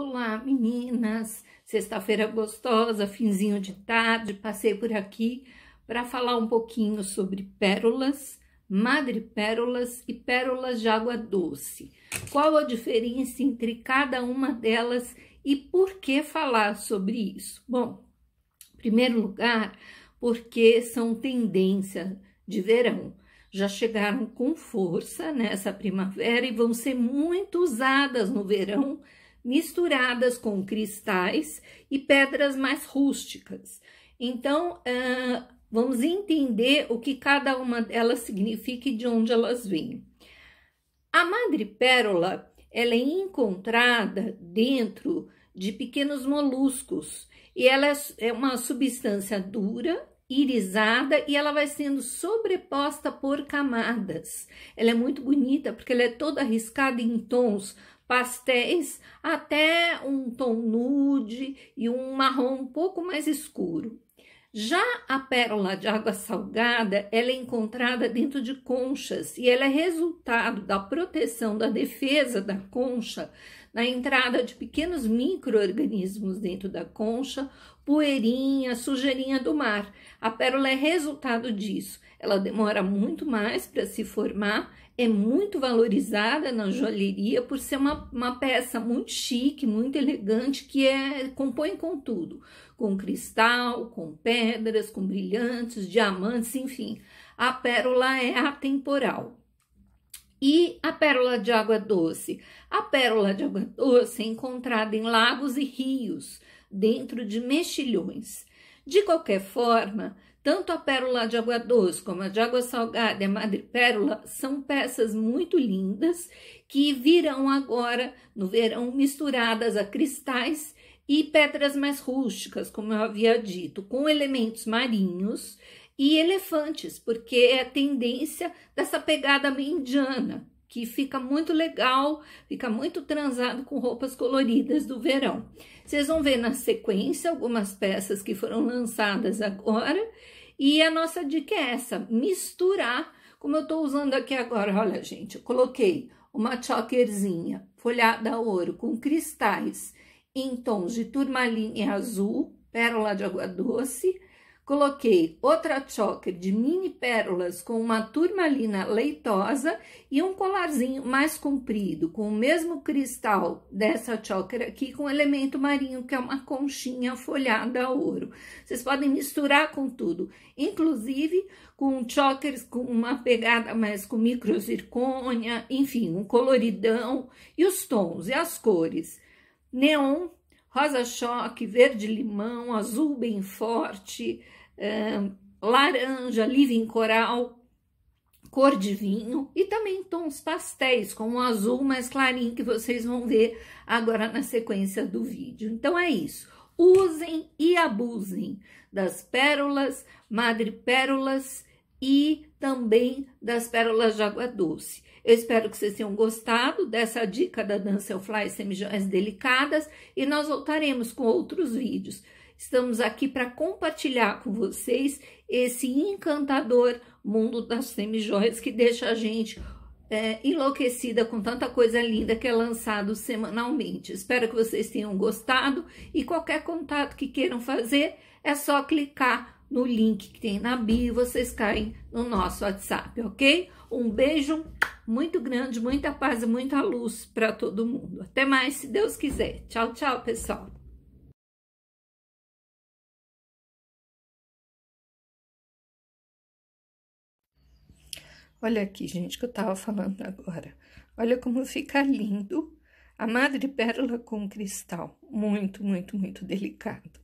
Olá, meninas! Sexta-feira gostosa, finzinho de tarde, passei por aqui para falar um pouquinho sobre pérolas, madrepérolas e pérolas de água doce. Qual a diferença entre cada uma delas e por que falar sobre isso? Bom, em primeiro lugar, porque são tendência de verão já chegaram com força nessa primavera e vão ser muito usadas no verão misturadas com cristais e pedras mais rústicas. Então, uh, vamos entender o que cada uma delas significa e de onde elas vêm. A madrepérola ela é encontrada dentro de pequenos moluscos e ela é uma substância dura, irisada e ela vai sendo sobreposta por camadas. Ela é muito bonita porque ela é toda arriscada em tons pastéis até um tom nude e um marrom um pouco mais escuro. Já a pérola de água salgada, ela é encontrada dentro de conchas e ela é resultado da proteção da defesa da concha na entrada de pequenos micro-organismos dentro da concha poeirinha, sujeirinha do mar. A pérola é resultado disso. Ela demora muito mais para se formar, é muito valorizada na joalheria por ser uma, uma peça muito chique, muito elegante, que é compõe com tudo, com cristal, com pedras, com brilhantes, diamantes, enfim. A pérola é atemporal. E a pérola de água doce? A pérola de água doce é encontrada em lagos e rios dentro de mexilhões. De qualquer forma, tanto a pérola de água doce como a de água salgada e a madrepérola são peças muito lindas que virão agora, no verão, misturadas a cristais e pedras mais rústicas, como eu havia dito, com elementos marinhos e elefantes, porque é a tendência dessa pegada meio indiana que fica muito legal, fica muito transado com roupas coloridas do verão. Vocês vão ver na sequência algumas peças que foram lançadas agora. E a nossa dica é essa: misturar, como eu estou usando aqui agora. Olha, gente, eu coloquei uma chokerzinha folhada a ouro com cristais em tons de turmalina e azul, pérola de água doce, Coloquei outra choker de mini pérolas com uma turmalina leitosa e um colarzinho mais comprido, com o mesmo cristal dessa choker aqui, com elemento marinho, que é uma conchinha folhada a ouro. Vocês podem misturar com tudo, inclusive com chokers com uma pegada mais com micro zircônia, enfim, um coloridão, e os tons e as cores. Neon, rosa choque, verde limão, azul bem forte, laranja, living coral, cor de vinho e também tons pastéis, como o azul mais clarinho que vocês vão ver agora na sequência do vídeo. Então é isso, usem e abusem das pérolas, madrepérolas e também das pérolas de água doce. Eu espero que vocês tenham gostado dessa dica da Dancel Fly Semijoias Delicadas e nós voltaremos com outros vídeos. Estamos aqui para compartilhar com vocês esse encantador mundo das semijoias que deixa a gente é, enlouquecida com tanta coisa linda que é lançado semanalmente. Espero que vocês tenham gostado e qualquer contato que queiram fazer é só clicar no link que tem na bio e vocês caem no nosso WhatsApp, ok? Um beijo muito grande, muita paz e muita luz para todo mundo. Até mais, se Deus quiser. Tchau, tchau, pessoal. Olha aqui, gente, que eu estava falando agora. Olha como fica lindo a madre pérola com cristal. Muito, muito, muito delicado.